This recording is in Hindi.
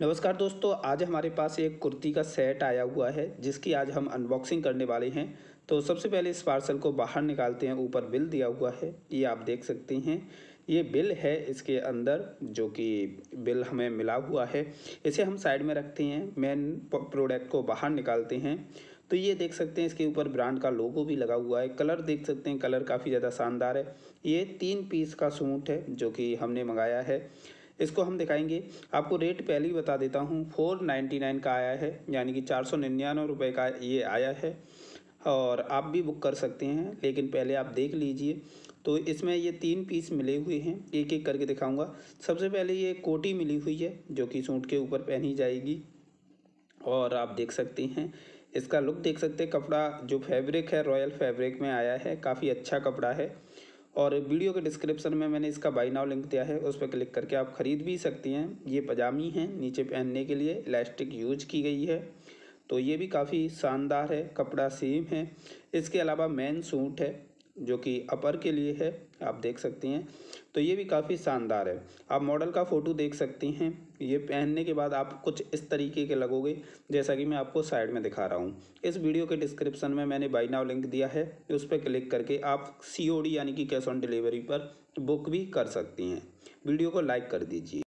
नमस्कार दोस्तों आज हमारे पास एक कुर्ती का सेट आया हुआ है जिसकी आज हम अनबॉक्सिंग करने वाले हैं तो सबसे पहले इस पार्सल को बाहर निकालते हैं ऊपर बिल दिया हुआ है ये आप देख सकते हैं ये बिल है इसके अंदर जो कि बिल हमें मिला हुआ है इसे हम साइड में रखते हैं मेन प्रोडक्ट को बाहर निकालते हैं तो ये देख सकते हैं इसके ऊपर ब्रांड का लोगो भी लगा हुआ है कलर देख सकते हैं कलर काफ़ी ज़्यादा शानदार है ये तीन पीस का सूट है जो कि हमने मंगाया है इसको हम दिखाएंगे आपको रेट पहले ही बता देता हूँ फोर नाइन्टी नाइन का आया है यानी कि चार सौ निन्यानवे रुपये का ये आया है और आप भी बुक कर सकते हैं लेकिन पहले आप देख लीजिए तो इसमें ये तीन पीस मिले हुए हैं एक एक करके दिखाऊंगा सबसे पहले ये कोटी मिली हुई है जो कि सूट के ऊपर पहनी जाएगी और आप देख सकते हैं इसका लुक देख सकते हैं कपड़ा जो फैब्रिक है रॉयल फैब्रिक में आया है काफ़ी अच्छा कपड़ा है और वीडियो के डिस्क्रिप्शन में मैंने इसका बाई नाव लिंक दिया है उस पर क्लिक करके आप ख़रीद भी सकती हैं ये पजामी हैं नीचे पहनने के लिए इलास्टिक यूज की गई है तो ये भी काफ़ी शानदार है कपड़ा सेम है इसके अलावा मैन सूट है जो कि अपर के लिए है आप देख सकती हैं तो ये भी काफ़ी शानदार है आप मॉडल का फ़ोटो देख सकती हैं ये पहनने के बाद आप कुछ इस तरीके के लगोगे जैसा कि मैं आपको साइड में दिखा रहा हूँ इस वीडियो के डिस्क्रिप्शन में मैंने बाई नाव लिंक दिया है उस पर क्लिक करके आप सी यानी कि कैश ऑन डिलीवरी पर बुक भी कर सकती हैं वीडियो को लाइक कर दीजिए